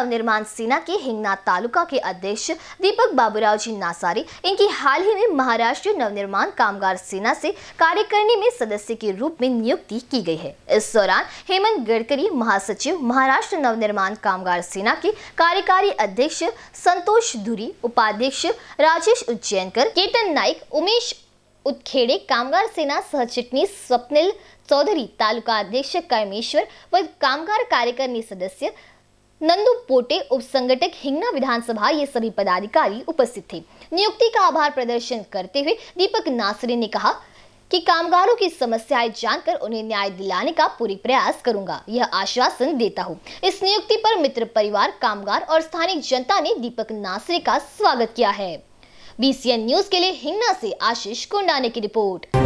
नवनिर्माण सेना के हिंगना तालुका के अध्यक्ष दीपक बाबूराव जी नासारी इनकी हाल ही में महाराष्ट्र नवनिर्माण कामगार सेना से कार्यकारिणी में सदस्य के रूप में नियुक्ति की गई है इस दौरान हेमंत गडकरी महासचिव महाराष्ट्र नवनिर्माण कामगार सेना के कार्यकारी अध्यक्ष संतोष धुरी उपाध्यक्ष राजेश उज्जैनकर केतन नाइक उमेश उत्खेड़े कामगार सेना सह चिटनी स्वप्निल चौधरी तालुका अध्यक्ष कर्मेश्वर व कामगार कार्यकारिणी सदस्य नंदू पोटे उप संगठक हिंगना विधानसभा ये सभी पदाधिकारी उपस्थित थे नियुक्ति का आभार प्रदर्शन करते हुए दीपक नासरी ने कहा कि कामगारों की समस्याएं जानकर उन्हें न्याय दिलाने का पूरी प्रयास करूंगा यह आश्वासन देता हूं। इस नियुक्ति पर मित्र परिवार कामगार और स्थानीय जनता ने दीपक नासरी का स्वागत किया है बी न्यूज के लिए हिंगना से आशीष कुंडाने की रिपोर्ट